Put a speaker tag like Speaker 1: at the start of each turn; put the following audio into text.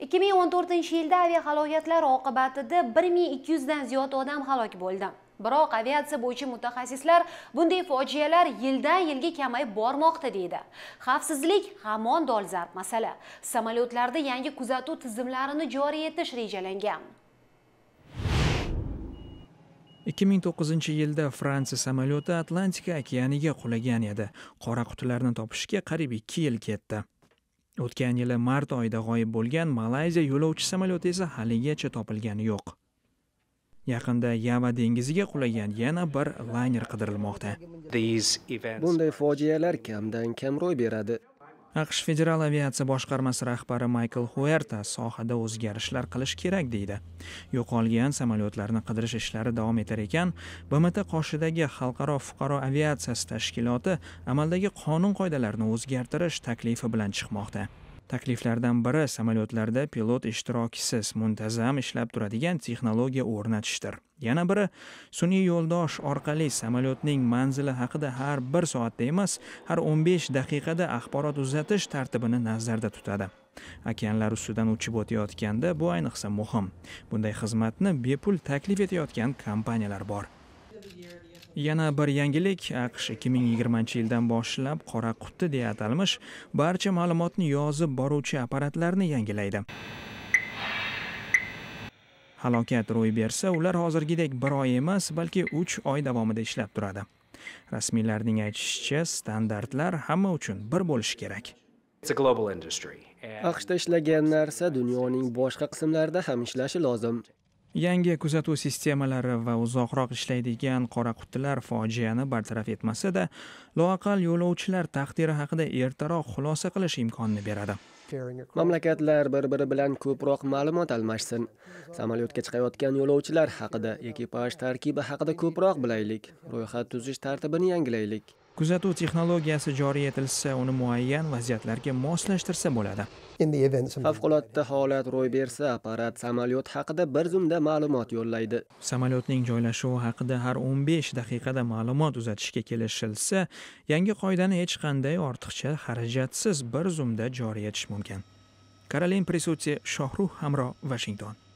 Speaker 1: 2014 yilda aviahalokatlar oqibatida 1200 dan ziyod odam halok bo'ldi biroq aviatsiya bo'yicha mutaxassislar bunday fojialar yildan yilga kamayib bormoqda deydi xavfsizlik hamon dolzarb masala samolyotlarda yangi kuzatuv tizimlarini joriy etish rejalangan
Speaker 2: 2009 yilda Fransiya samolyoti Atlantika okeaniga qulagan edi. Qora qutilarni topishga qariyb 2 yil ketdi. O'tgan yili mart oyida g'oyib bo'lgan Malayziya yo'lovchi samolyoti esa haligacha topilgani yo'q. Yaqinda Yava dengiziga qulagan yana bir layner qidirilmoqda. Bunday
Speaker 3: fojialar kamdan kam ro'y beradi.
Speaker 2: aqsh federal aviatsiya boshqarmasi rahbari maykl huerta sohada o'zgarishlar qilish kerak deydi yo'qolgan samolyotlarni qidirish ishlari davom etar ekan bmt qoshidagi xalqaro fuqaro aviatsiyasi tashkiloti amaldagi qonun qoidalarini o'zgartirish taklifi bilan chiqmoqda takliflardan biri samolyotlarda pilot ishtirokisiz muntazam ishlab turadigan texnologiya o'rnatishdir yana biri sun'iy yo'ldosh orqali samolyotning manzili haqida har bir soatda emas har 15 daqiqada axborot uzatish tartibini nazarda tutadi okeanlar ustidan uchib o'tayotganda bu ayniqsa muhim bunday xizmatni bepul taklif etayotgan kompaniyalar bor yana bir yangilik aqsh 2020 yildan boshlab qora quti deya atalmish barcha ma'lumotni yozib boruvchi apparatlarni yangilaydi halokat ro'y bersa ular hozirgidek bir oy emas balki 3 oy davomida ishlab turadi rasmiylarning aytishicha standartlar hamma uchun bir bo'lishi kerak aqshda ishlagan
Speaker 3: narsa dunyoning boshqa qismlarida ham ishlashi lozim
Speaker 2: yangi kuzatuv sistemalari va uzoqroq ishlaydigan qora qutilar fojiani bartaraf etmasa-da, loaqal yo'lovchilar taqdiri haqida ertaroq xulosa qilish imkonini beradi.
Speaker 3: Mamlakatlar bir-biri bilan ko'proq ma'lumot almashsin. Samolyotga chiqayotgan yo'lovchilar haqida, ekipaj tarkibi haqida ko'proq bilaylik, ro'yxat tuzish tartibini yangilaylik.
Speaker 2: kuzatuv texnologiyasi joriy etilsa uni muayyan vaziyatlarga moslashtirsa bo'ladi
Speaker 3: favqulodda holat ro'y bersa apparat samolyot haqida bir zumda ma'lumot yo'llaydi
Speaker 2: samolyotning joylashuvi haqida har 15 daqiqada ma'lumot uzatishga kelishilsa yangi qoidani hech qanday ortiqcha xarajatsiz bir zumda joriy etish mumkin karolin prisutsi shohruh hamro vashington